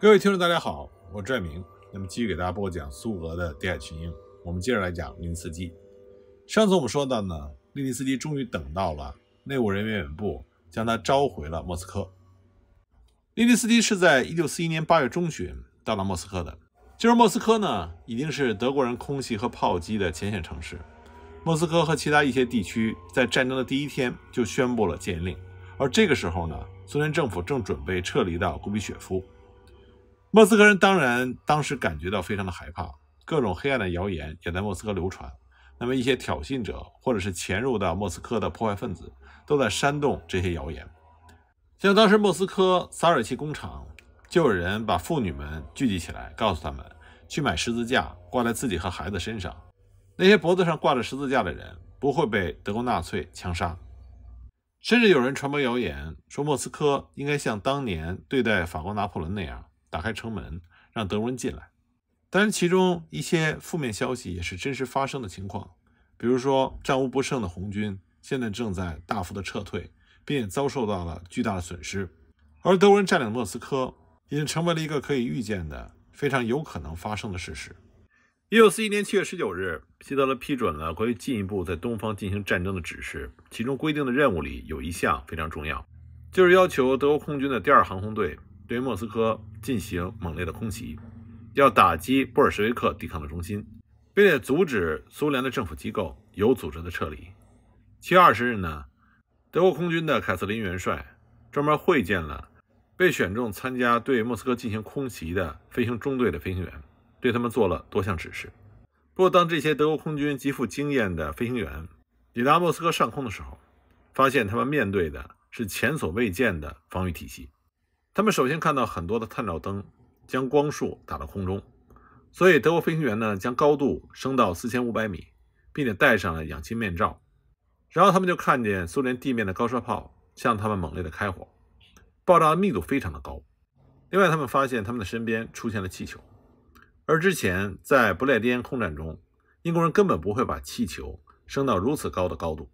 各位听众，大家好，我是拽明。那么继续给大家播讲苏俄的第二群英。我们接着来讲利斯基。上次我们说到呢，利尼斯基终于等到了内务人民委员部将他召回了莫斯科。利尼斯基是在一九四一年八月中旬到了莫斯科的。进入莫斯科呢，已经是德国人空袭和炮击的前线城市。莫斯科和其他一些地区在战争的第一天就宣布了戒严令。而这个时候呢，苏联政府正准备撤离到古比雪夫。莫斯科人当然当时感觉到非常的害怕，各种黑暗的谣言也在莫斯科流传。那么一些挑衅者或者是潜入到莫斯科的破坏分子，都在煽动这些谣言。像当时莫斯科萨尔奇工厂，就有人把妇女们聚集起来，告诉他们去买十字架，挂在自己和孩子身上。那些脖子上挂着十字架的人不会被德国纳粹枪杀。甚至有人传播谣言说，莫斯科应该像当年对待法国拿破仑那样。打开城门，让德国人进来。当然，其中一些负面消息也是真实发生的情况，比如说，战无不胜的红军现在正在大幅的撤退，并遭受到了巨大的损失。而德国人占领莫斯科，已经成为了一个可以预见的、非常有可能发生的事实。一九四一年七月十九日，希特勒批准了关于进一步在东方进行战争的指示，其中规定的任务里有一项非常重要，就是要求德国空军的第二航空队。对莫斯科进行猛烈的空袭，要打击布尔什维克抵抗的中心，并且阻止苏联的政府机构有组织的撤离。七月二十日呢，德国空军的凯瑟琳元帅专门会见了被选中参加对莫斯科进行空袭的飞行中队的飞行员，对他们做了多项指示。不过，当这些德国空军极富经验的飞行员抵达莫斯科上空的时候，发现他们面对的是前所未见的防御体系。他们首先看到很多的探照灯将光束打到空中，所以德国飞行员呢将高度升到四千五百米，并且戴上了氧气面罩。然后他们就看见苏联地面的高射炮向他们猛烈的开火，爆炸的密度非常的高。另外，他们发现他们的身边出现了气球，而之前在不列颠空战中，英国人根本不会把气球升到如此高的高度，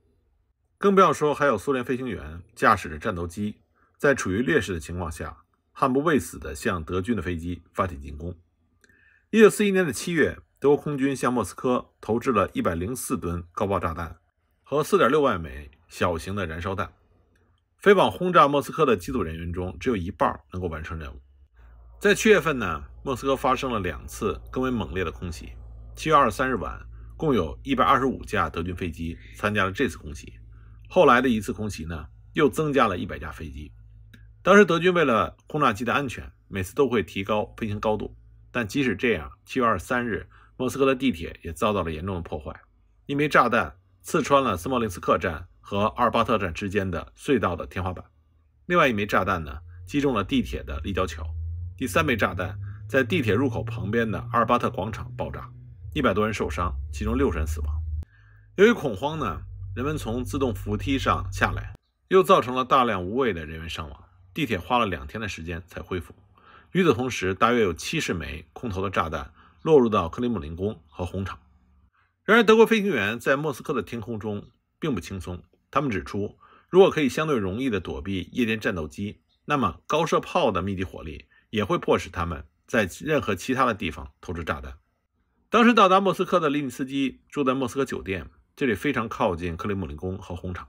更不要说还有苏联飞行员驾驶着战斗机。在处于劣势的情况下，悍不畏死地向德军的飞机发起进攻。一九四一年的七月，德国空军向莫斯科投掷了一百零四吨高爆炸弹和四点六万枚小型的燃烧弹。飞往轰炸莫斯科的机组人员中，只有一半能够完成任务。在七月份呢，莫斯科发生了两次更为猛烈的空袭。七月二十三日晚，共有一百二十五架德军飞机参加了这次空袭。后来的一次空袭呢，又增加了一百架飞机。当时德军为了轰炸机的安全，每次都会提高飞行高度。但即使这样，七月二十三日，莫斯科的地铁也遭到了严重的破坏。一枚炸弹刺穿了斯莫林斯克站和阿尔巴特站之间的隧道的天花板，另外一枚炸弹呢击中了地铁的立交桥，第三枚炸弹在地铁入口旁边的阿尔巴特广场爆炸，一百多人受伤，其中六人死亡。由于恐慌呢，人们从自动扶梯上下来，又造成了大量无谓的人员伤亡。地铁花了两天的时间才恢复。与此同时，大约有七十枚空投的炸弹落入到克里姆林宫和红场。然而，德国飞行员在莫斯科的天空中并不轻松。他们指出，如果可以相对容易地躲避夜间战斗机，那么高射炮的密集火力也会迫使他们在任何其他的地方投掷炸弹。当时到达莫斯科的里米斯基住在莫斯科酒店，这里非常靠近克里姆林宫和红场。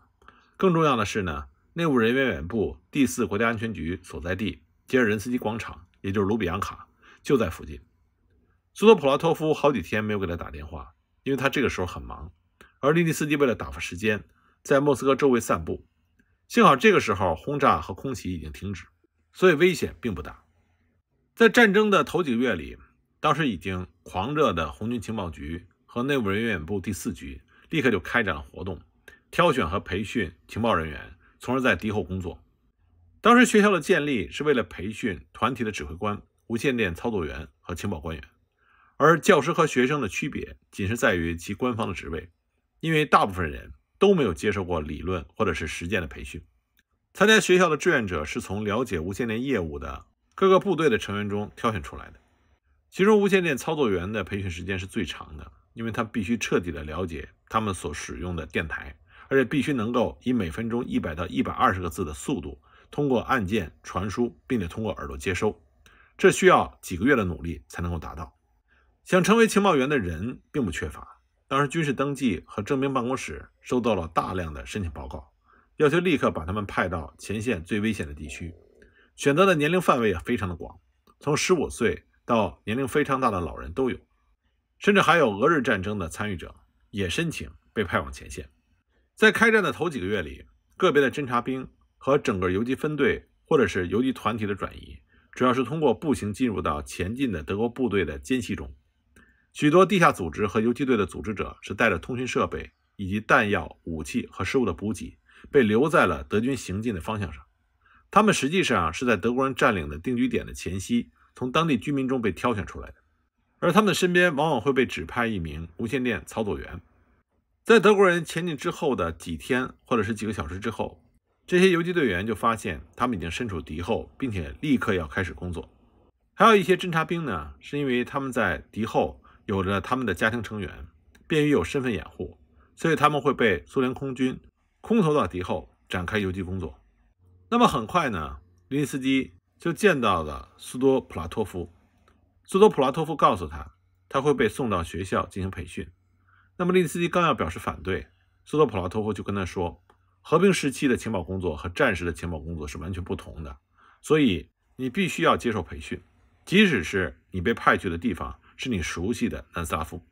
更重要的是呢。内务人员部第四国家安全局所在地——捷尔任斯基广场，也就是卢比扬卡，就在附近。苏德普拉托夫好几天没有给他打电话，因为他这个时候很忙。而利尼斯基为了打发时间，在莫斯科周围散步。幸好这个时候轰炸和空袭已经停止，所以危险并不大。在战争的头几个月里，当时已经狂热的红军情报局和内务人员部第四局立刻就开展了活动，挑选和培训情报人员。从而在敌后工作。当时学校的建立是为了培训团体的指挥官、无线电操作员和情报官员，而教师和学生的区别仅是在于其官方的职位，因为大部分人都没有接受过理论或者是实践的培训。参加学校的志愿者是从了解无线电业务的各个部队的成员中挑选出来的，其中无线电操作员的培训时间是最长的，因为他必须彻底的了解他们所使用的电台。而且必须能够以每分钟一百到一百二十个字的速度通过按键传输，并且通过耳朵接收，这需要几个月的努力才能够达到。想成为情报员的人并不缺乏，当时军事登记和征兵办公室收到了大量的申请报告，要求立刻把他们派到前线最危险的地区。选择的年龄范围也非常的广，从十五岁到年龄非常大的老人都有，甚至还有俄日战争的参与者也申请被派往前线。在开战的头几个月里，个别的侦察兵和整个游击分队或者是游击团体的转移，主要是通过步行进入到前进的德国部队的间隙中。许多地下组织和游击队的组织者是带着通讯设备以及弹药、武器和食物的补给，被留在了德军行进的方向上。他们实际上是在德国人占领的定居点的前夕，从当地居民中被挑选出来的，而他们的身边往往会被指派一名无线电操作员。在德国人前进之后的几天，或者是几个小时之后，这些游击队员就发现他们已经身处敌后，并且立刻要开始工作。还有一些侦察兵呢，是因为他们在敌后有着他们的家庭成员，便于有身份掩护，所以他们会被苏联空军空投到敌后展开游击工作。那么很快呢，林斯基就见到了苏多普拉托夫。苏多普拉托夫告诉他，他会被送到学校进行培训。那么，利尼斯基刚要表示反对，苏托普拉托夫就跟他说：“和平时期的情报工作和战时的情报工作是完全不同的，所以你必须要接受培训，即使是你被派去的地方是你熟悉的南斯拉夫。”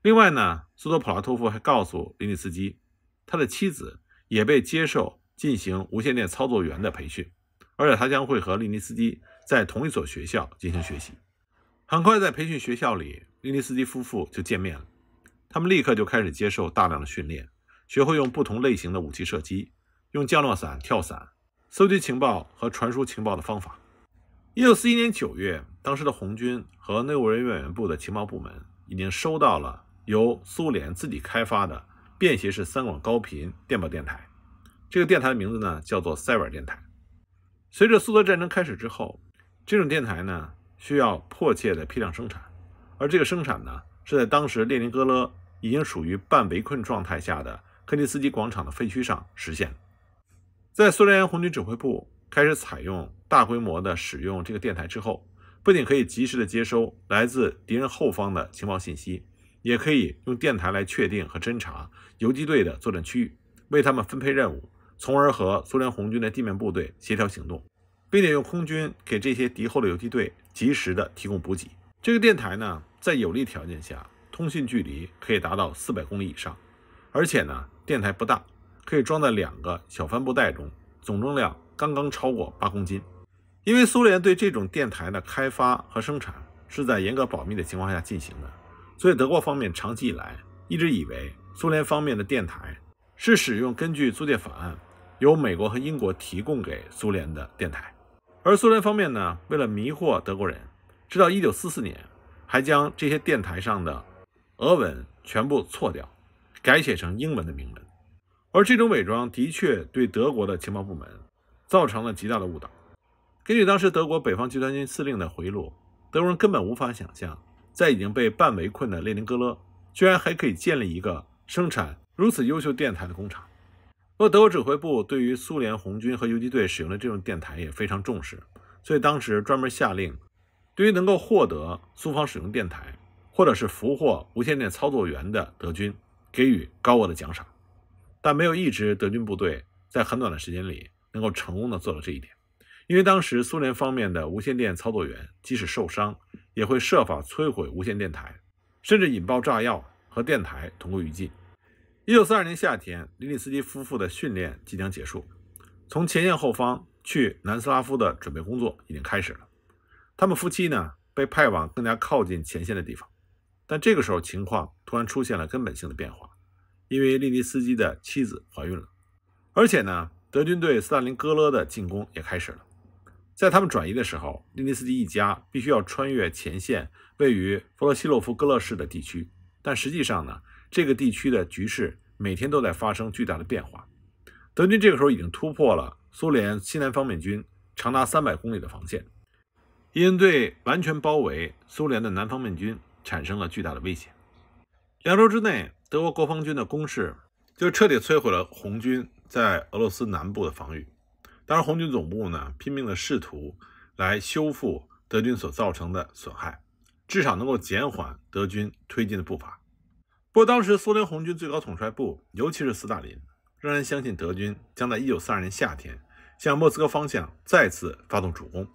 另外呢，苏托普拉托夫还告诉林尼斯基，他的妻子也被接受进行无线电操作员的培训，而且他将会和利尼斯基在同一所学校进行学习。很快，在培训学校里，利尼斯基夫妇就见面了。他们立刻就开始接受大量的训练，学会用不同类型的武器射击，用降落伞跳伞，搜集情报和传输情报的方法。一九四一年九月，当时的红军和内务人民委员部的情报部门已经收到了由苏联自己开发的便携式三管高频电报电台。这个电台的名字呢叫做塞瓦尔电台。随着苏德战争开始之后，这种电台呢需要迫切的批量生产，而这个生产呢是在当时列宁格勒。已经属于半围困状态下的克里斯基广场的废墟上实现。在苏联红军指挥部开始采用大规模的使用这个电台之后，不仅可以及时的接收来自敌人后方的情报信息，也可以用电台来确定和侦查游击队的作战区域，为他们分配任务，从而和苏联红军的地面部队协调行动，并且用空军给这些敌后的游击队及时的提供补给。这个电台呢，在有利条件下。通信距离可以达到四百公里以上，而且呢，电台不大，可以装在两个小帆布袋中，总重量刚刚超过八公斤。因为苏联对这种电台的开发和生产是在严格保密的情况下进行的，所以德国方面长期以来一直以为苏联方面的电台是使用根据租借法案由美国和英国提供给苏联的电台。而苏联方面呢，为了迷惑德国人，直到一九四四年，还将这些电台上的。俄文全部错掉，改写成英文的铭文，而这种伪装的确对德国的情报部门造成了极大的误导。根据当时德国北方集团军司令的回录，德国人根本无法想象，在已经被半围困的列宁格勒，居然还可以建立一个生产如此优秀电台的工厂。而德国指挥部对于苏联红军和游击队使用的这种电台也非常重视，所以当时专门下令，对于能够获得苏方使用电台。或者是俘获无线电操作员的德军，给予高额的奖赏，但没有一支德军部队在很短的时间里能够成功的做到这一点，因为当时苏联方面的无线电操作员即使受伤，也会设法摧毁无线电台，甚至引爆炸药和电台同归于尽。一九四二年夏天，林里斯基夫妇的训练即将结束，从前线后方去南斯拉夫的准备工作已经开始了，他们夫妻呢被派往更加靠近前线的地方。但这个时候，情况突然出现了根本性的变化，因为利尼斯基的妻子怀孕了，而且呢，德军对斯大林格勒的进攻也开始了。在他们转移的时候，利尼斯基一家必须要穿越前线位于弗罗西洛夫格勒市的地区。但实际上呢，这个地区的局势每天都在发生巨大的变化。德军这个时候已经突破了苏联西南方面军长达三百公里的防线，因对完全包围苏联的南方面军。产生了巨大的威胁。两周之内，德国国防军的攻势就彻底摧毁了红军在俄罗斯南部的防御。当然，红军总部呢拼命的试图来修复德军所造成的损害，至少能够减缓德军推进的步伐。不过，当时苏联红军最高统帅部，尤其是斯大林，仍然相信德军将在1942年夏天向莫斯科方向再次发动主攻。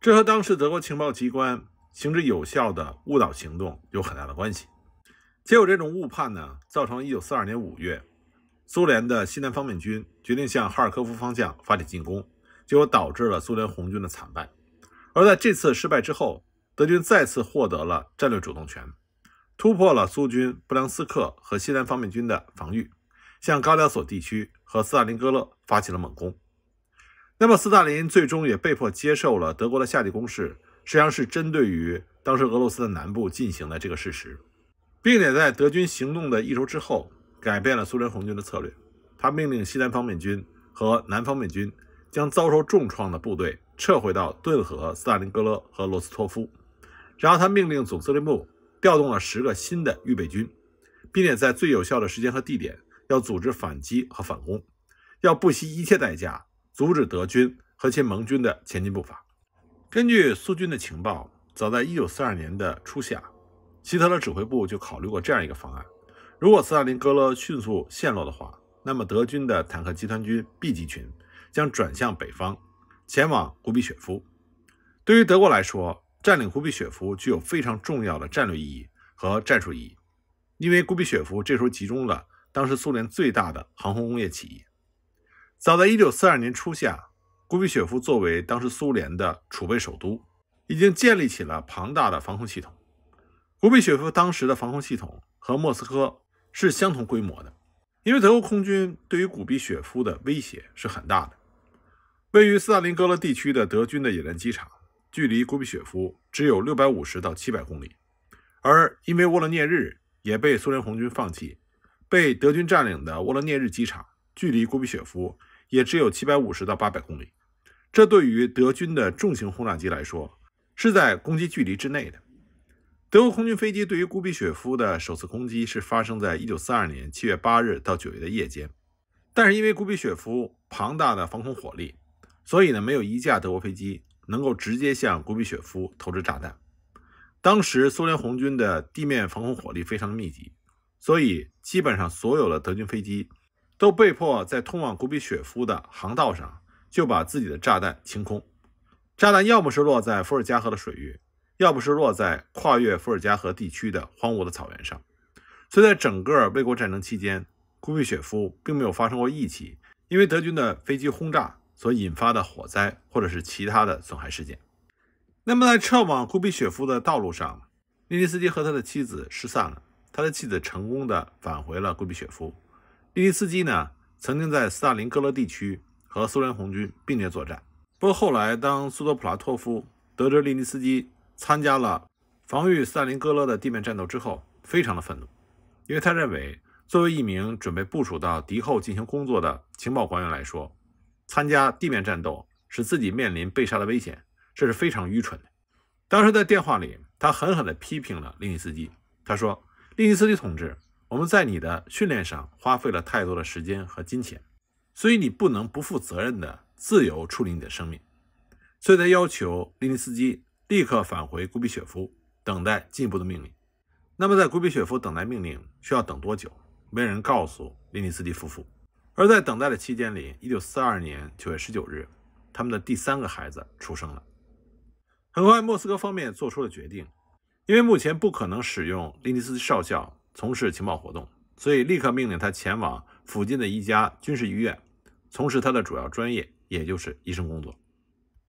这和当时德国情报机关。行之有效的误导行动有很大的关系。结果，这种误判呢，造成一九四二年五月，苏联的西南方面军决定向哈尔科夫方向发起进攻，结果导致了苏联红军的惨败。而在这次失败之后，德军再次获得了战略主动权，突破了苏军布良斯克和西南方面军的防御，向高加索地区和斯大林格勒发起了猛攻。那么，斯大林最终也被迫接受了德国的下地攻势。实际上是针对于当时俄罗斯的南部进行的这个事实，并且在德军行动的一周之后，改变了苏联红军的策略。他命令西南方面军和南方面军将遭受重创的部队撤回到顿河、斯大林格勒和罗斯托夫。然后他命令总司令部调动了十个新的预备军，并且在最有效的时间和地点要组织反击和反攻，要不惜一切代价阻止德军和其盟军的前进步伐。根据苏军的情报，早在1942年的初夏，希特勒指挥部就考虑过这样一个方案：如果斯大林格勒迅速陷落的话，那么德军的坦克集团军 B 集群将转向北方，前往古比雪夫。对于德国来说，占领古比雪夫具有非常重要的战略意义和战术意义，因为古比雪夫这时候集中了当时苏联最大的航空工业企业。早在1942年初夏。古比雪夫作为当时苏联的储备首都，已经建立起了庞大的防空系统。古比雪夫当时的防空系统和莫斯科是相同规模的，因为德国空军对于古比雪夫的威胁是很大的。位于斯大林格勒地区的德军的野战机场距离古比雪夫只有六百五十到七百公里，而因为沃罗涅日也被苏联红军放弃，被德军占领的沃罗涅日机场距离古比雪夫也只有七百五十到八百公里。这对于德军的重型轰炸机来说，是在攻击距离之内的。德国空军飞机对于古比雪夫的首次攻击是发生在一九四二年七月八日到九月的夜间，但是因为古比雪夫庞大的防空火力，所以呢，没有一架德国飞机能够直接向古比雪夫投掷炸弹。当时苏联红军的地面防空火力非常密集，所以基本上所有的德军飞机都被迫在通往古比雪夫的航道上。就把自己的炸弹清空，炸弹要么是落在伏尔加河的水域，要么是落在跨越伏尔加河地区的荒芜的草原上。所以，在整个卫国战争期间，库比雪夫并没有发生过一起因为德军的飞机轰炸所引发的火灾，或者是其他的损害事件。那么，在撤往库比雪夫的道路上，利尼斯基和他的妻子失散了，他的妻子成功的返回了库比雪夫。利尼斯基呢，曾经在斯大林格勒地区。和苏联红军并列作战。不过后来，当苏多普拉托夫得知利尼斯基参加了防御斯大林格勒的地面战斗之后，非常的愤怒，因为他认为作为一名准备部署到敌后进行工作的情报官员来说，参加地面战斗使自己面临被杀的危险，这是非常愚蠢的。当时在电话里，他狠狠地批评了利尼斯基，他说：“利尼斯基同志，我们在你的训练上花费了太多的时间和金钱。”所以你不能不负责任的自由处理你的生命，所以他要求利尼斯基立刻返回古比雪夫，等待进一步的命令。那么在古比雪夫等待命令需要等多久？没人告诉利尼斯基夫妇。而在等待的期间里，一九四二年九月十九日，他们的第三个孩子出生了。很快，莫斯科方面做出了决定，因为目前不可能使用利尼斯基少校从事情报活动，所以立刻命令他前往。附近的一家军事医院，从事他的主要专业，也就是医生工作。